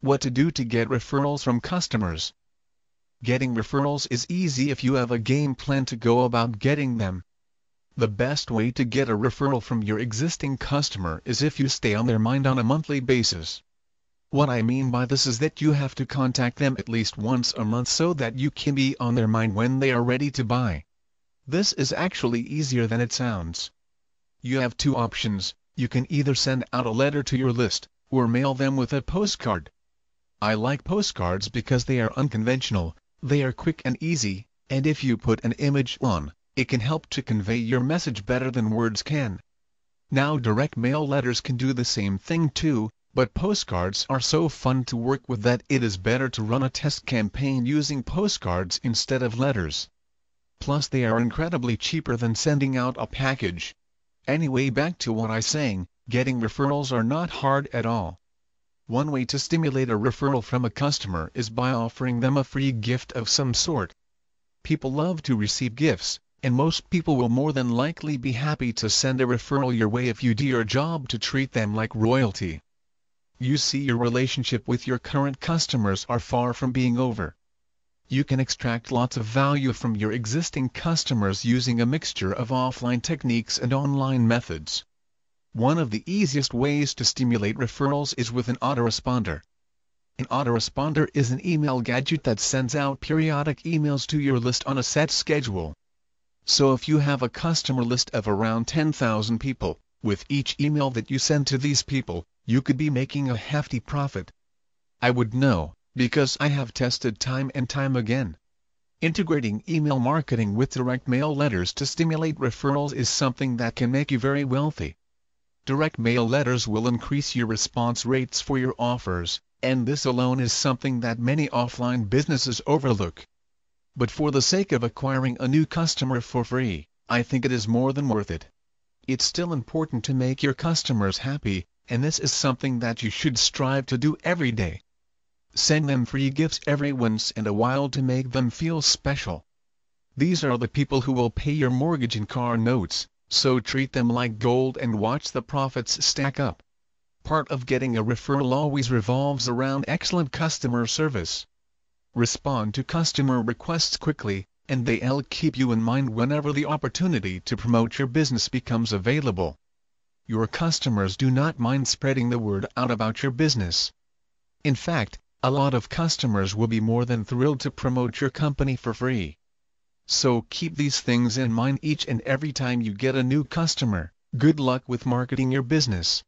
What to do to get referrals from customers. Getting referrals is easy if you have a game plan to go about getting them. The best way to get a referral from your existing customer is if you stay on their mind on a monthly basis. What I mean by this is that you have to contact them at least once a month so that you can be on their mind when they are ready to buy. This is actually easier than it sounds. You have two options, you can either send out a letter to your list, or mail them with a postcard. I like postcards because they are unconventional, they are quick and easy, and if you put an image on, it can help to convey your message better than words can. Now direct mail letters can do the same thing too, but postcards are so fun to work with that it is better to run a test campaign using postcards instead of letters. Plus they are incredibly cheaper than sending out a package. Anyway back to what I saying, getting referrals are not hard at all. One way to stimulate a referral from a customer is by offering them a free gift of some sort. People love to receive gifts, and most people will more than likely be happy to send a referral your way if you do your job to treat them like royalty. You see your relationship with your current customers are far from being over. You can extract lots of value from your existing customers using a mixture of offline techniques and online methods. One of the easiest ways to stimulate referrals is with an autoresponder. An autoresponder is an email gadget that sends out periodic emails to your list on a set schedule. So if you have a customer list of around 10,000 people, with each email that you send to these people, you could be making a hefty profit. I would know, because I have tested time and time again. Integrating email marketing with direct mail letters to stimulate referrals is something that can make you very wealthy direct mail letters will increase your response rates for your offers, and this alone is something that many offline businesses overlook. But for the sake of acquiring a new customer for free, I think it is more than worth it. It's still important to make your customers happy, and this is something that you should strive to do every day. Send them free gifts every once in a while to make them feel special. These are the people who will pay your mortgage and car notes, so treat them like gold and watch the profits stack up. Part of getting a referral always revolves around excellent customer service. Respond to customer requests quickly, and they'll keep you in mind whenever the opportunity to promote your business becomes available. Your customers do not mind spreading the word out about your business. In fact, a lot of customers will be more than thrilled to promote your company for free. So keep these things in mind each and every time you get a new customer. Good luck with marketing your business.